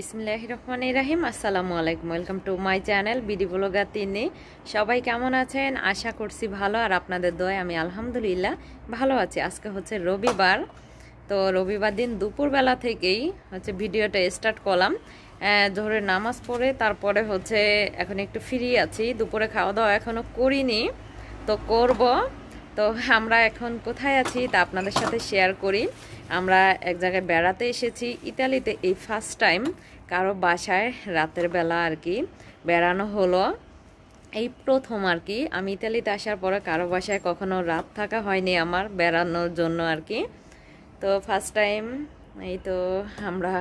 বিসমিল্লাহ রহমান ইরাহিম আসসালামু আলাইকুম welcome to my channel BD blogger তিনি সবাই কেমন আছেন আশা করছি ভালো আর আপনাদের দয় আমি আলহামদুলিল্লাহ ভালো আছি আজকে হচ্ছে রবিবার তো রবিবার দিন দুপুরবেলা থেকেই হচ্ছে ভিডিওটা স্টার্ট করলাম ধরে নামাজ পড়ে তারপরে হচ্ছে এখন একটু ফ্রি আছি দুপুরে খাওয়া দাওয়া এখনও করিনি তো করব তো আমরা এখন কোথায় আছি তা আপনাদের সাথে শেয়ার করি আমরা এক জায়গায় বেড়াতে এসেছি ইতালিতে এই ফার্স্ট টাইম কারো বাসায় রাতের বেলা আর কি বেড়ানো হলো এই প্রথম আর কি আমি ইতালিতে আসার পরে কারো বাসায় কখনো রাত থাকা হয়নি আমার বেড়ানোর জন্য আর কি তো ফার্স্ট টাইম এই তো আমরা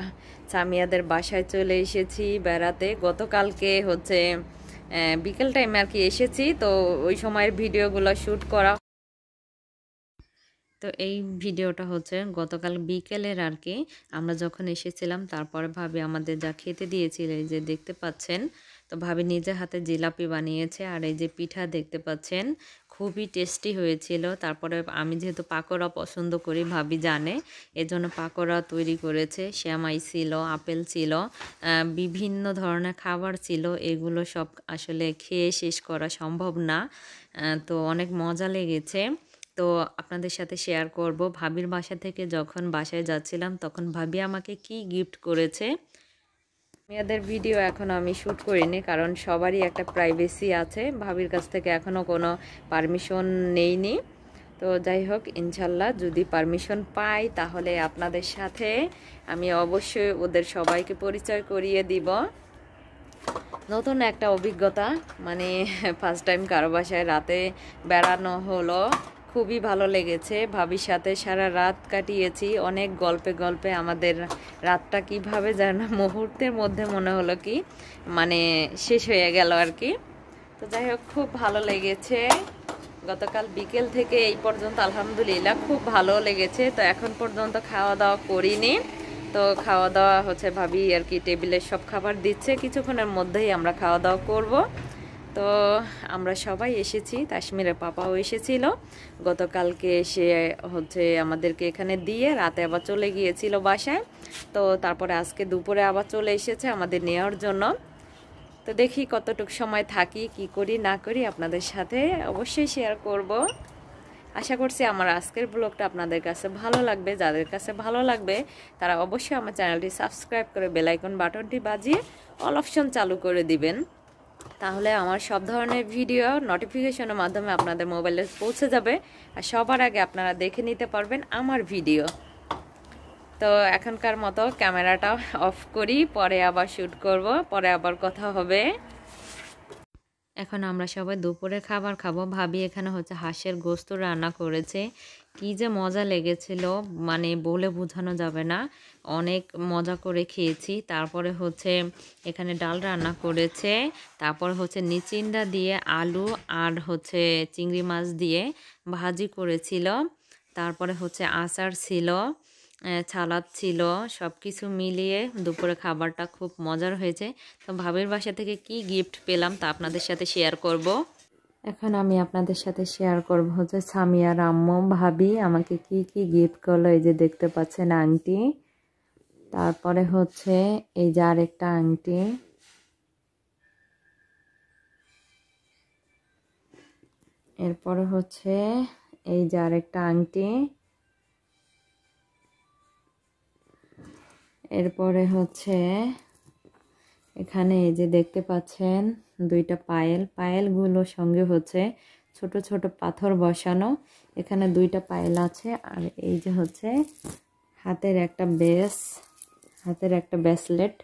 সামিয়াদের বাসায় চলে এসেছি বেড়াতে গতকালকে হচ্ছে বিকেল টাইমে আর কি এসেছি তো ওই সময়ের ভিডিওগুলো শ্যুট করা তো এই ভিডিওটা হচ্ছে গতকাল বিকেলের আর কি আমরা যখন এসেছিলাম তারপরে ভাবি আমাদের যা খেতে দিয়েছিল এই যে দেখতে পাচ্ছেন তো ভাবি নিজে হাতে জিলাপি বানিয়েছে আর এই যে পিঠা দেখতে পাচ্ছেন খুবই টেস্টি হয়েছিল তারপরে আমি যেহেতু পাকোড়া পছন্দ করি ভাবি জানে এজন্য পাকোড়া তৈরি করেছে শ্যামাই ছিল আপেল ছিল বিভিন্ন ধরনের খাবার ছিল এগুলো সব আসলে খেয়ে শেষ করা সম্ভব না তো অনেক মজা লেগেছে তো আপনাদের সাথে শেয়ার করব ভাবির বাসা থেকে যখন বাসায় যাচ্ছিলাম তখন ভাবি আমাকে কি গিফট করেছে মেয়েদের ভিডিও এখন আমি শ্যুট করিনি কারণ সবারই একটা প্রাইভেসি আছে ভাবির কাছ থেকে এখনও কোনো পারমিশন নেইনি তো যাই হোক ইনশাল্লাহ যদি পারমিশন পাই তাহলে আপনাদের সাথে আমি অবশ্যই ওদের সবাইকে পরিচয় করিয়ে দিব নতুন একটা অভিজ্ঞতা মানে ফার্স্ট টাইম কারো বাসায় রাতে বেড়ানো হলো খুবই ভালো লেগেছে ভাবির সাথে সারা রাত কাটিয়েছি অনেক গল্পে গল্পে আমাদের রাতটা কিভাবে যেন মুহূর্তের মধ্যে মনে হলো কি মানে শেষ হয়ে গেল আর কি তো যাই হোক খুব ভালো লেগেছে গতকাল বিকেল থেকে এই পর্যন্ত আলহামদুলিল্লাহ খুব ভালো লেগেছে তো এখন পর্যন্ত খাওয়া দাওয়া করিনি তো খাওয়া দাওয়া হচ্ছে ভাবি আর কি টেবিলে সব খাবার দিচ্ছে কিছুক্ষণের মধ্যেই আমরা খাওয়া দাওয়া করবো তো আমরা সবাই এসেছি কাশ্মীরের পাপাও এসেছিল গতকালকে এসে হচ্ছে আমাদেরকে এখানে দিয়ে রাতে আবার চলে গিয়েছিল বাসায় তো তারপরে আজকে দুপুরে আবার চলে এসেছে আমাদের নেওয়ার জন্য তো দেখি কতটুক সময় থাকি কি করি না করি আপনাদের সাথে অবশ্যই শেয়ার করব আশা করছি আমার আজকের ব্লগটা আপনাদের কাছে ভালো লাগবে যাদের কাছে ভালো লাগবে তারা অবশ্যই আমার চ্যানেলটি সাবস্ক্রাইব করে বেলাইকন বাটনটি বাজিয়ে অল অপশন চালু করে দিবেন তাহলে আমার সব ধরনের ভিডিও নোটিফিকেশনের মাধ্যমে আপনাদের মোবাইলে পৌঁছে যাবে আর সবার আগে আপনারা দেখে নিতে পারবেন আমার ভিডিও তো এখনকার মতো ক্যামেরাটা অফ করি পরে আবার শ্যুট করব পরে আবার কথা হবে এখন আমরা সবাই দুপুরে খাবার খাবো ভাবি এখানে হচ্ছে হাঁসের গোস্ত রান্না করেছে কি যে মজা লেগেছিল মানে বলে বোঝানো যাবে না অনেক মজা করে খেয়েছি তারপরে হচ্ছে এখানে ডাল রান্না করেছে তারপর হচ্ছে নিচিন্দা দিয়ে আলু আর হচ্ছে চিংড়ি মাছ দিয়ে ভাজি করেছিল তারপরে হচ্ছে আচার ছিল ছালাদ ছিল সব কিছু মিলিয়ে দুপুরে খাবারটা খুব মজার হয়েছে তো ভাবির বাসা থেকে কি গিফট পেলাম তা আপনাদের সাথে শেয়ার করব। এখন আমি আপনাদের সাথে শেয়ার করব হচ্ছে সামিয়া আম্মু ভাবি আমাকে কি কি গিফট করলো এই যে দেখতে পাচ্ছেন আংটি তারপরে হচ্ছে এই যে আরেকটা আংটি এরপরে হচ্ছে এই যে আরেকটা আংটি এরপরে হচ্ছে এখানে এই যে দেখতে পাচ্ছেন দুইটা পায়েল পায়েলগুলো সঙ্গে হচ্ছে ছোট ছোট পাথর বসানো এখানে দুইটা পায়েল আছে আর এই যে হচ্ছে হাতের একটা বেস হাতের একটা ব্রেসলেট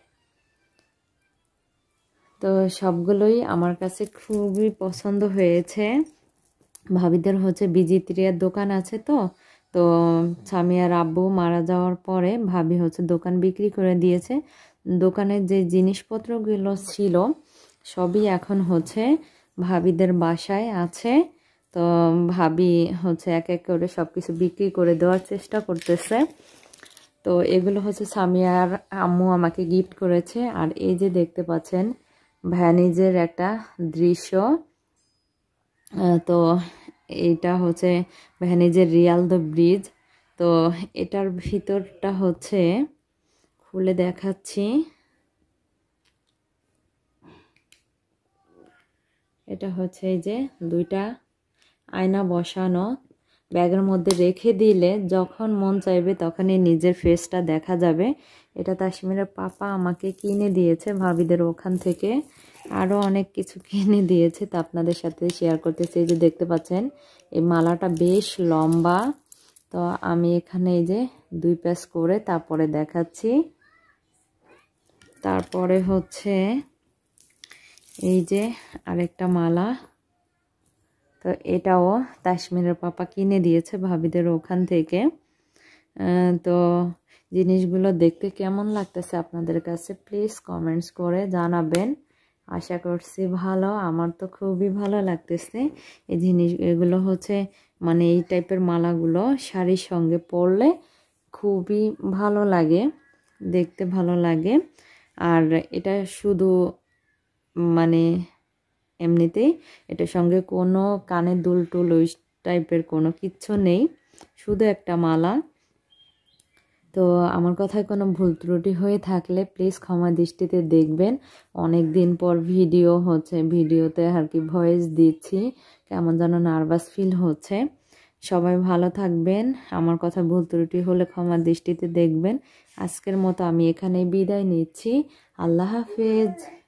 তো সবগুলোই আমার কাছে খুবই পছন্দ হয়েছে ভাবিদের হচ্ছে বিজিত্রিয়ার দোকান আছে তো তো স্বামী আর আব্বু মারা যাওয়ার পরে ভাবি হচ্ছে দোকান বিক্রি করে দিয়েছে দোকানের যে জিনিসপত্রগুলো ছিল সবই এখন হচ্ছে ভাবিদের বাসায় আছে তো ভাবি হচ্ছে এক এক করে সব কিছু বিক্রি করে দেওয়ার চেষ্টা করতেছে তো এগুলো হচ্ছে সামিয়ার আম্মু আমাকে গিফট করেছে আর এই যে দেখতে পাচ্ছেন ভ্যানিজের একটা দৃশ্য তো এটা হচ্ছে ভ্যানিজের রিয়াল দ্য ব্রিজ তো এটার ভিতরটা হচ্ছে খুলে দেখাচ্ছি এটা হচ্ছে এই যে দুইটা আয়না বসানো ব্যাগের মধ্যে রেখে দিলে যখন মন চাইবে তখনই নিজের ফেসটা দেখা যাবে এটা তাসমিরের পাপা আমাকে কিনে দিয়েছে ভাবিদের ওখান থেকে আরও অনেক কিছু কিনে দিয়েছে তা আপনাদের সাথে শেয়ার করতেছি এই যে দেখতে পাচ্ছেন এই মালাটা বেশ লম্বা তো আমি এখানে এই যে দুই প্যাস করে তারপরে দেখাচ্ছি তারপরে হচ্ছে এই যে আরেকটা মালা তো এটাও তাশমিরের পাপা কিনে দিয়েছে ভাবিদের ওখান থেকে তো জিনিসগুলো দেখতে কেমন লাগতেছে আপনাদের কাছে প্লিজ কমেন্টস করে জানাবেন আশা করছি ভালো আমার তো খুবই ভালো লাগতেছে এই জিনিস এগুলো হচ্ছে মানে এই টাইপের মালাগুলো শাড়ির সঙ্গে পরলে খুবই ভালো লাগে দেখতে ভালো লাগে আর এটা শুধু মানে এমনিতেই এটার সঙ্গে কোনো কানে দুল টুল ওই টাইপের কোনো কিচ্ছু নেই শুধু একটা মালা তো আমার কথায় কোনো ভুল ত্রুটি হয়ে থাকলে প্লিজ ক্ষমা দৃষ্টিতে দেখবেন অনেক দিন পর ভিডিও হচ্ছে ভিডিওতে আর কি ভয়েস দিচ্ছি কেমন যেন নার্ভাস ফিল হচ্ছে সবাই ভালো থাকবেন আমার কথা ভুল ত্রুটি হলে ক্ষমা দৃষ্টিতে দেখবেন আজকের মতো আমি এখানে বিদায় নিচ্ছি আল্লাহ হাফেজ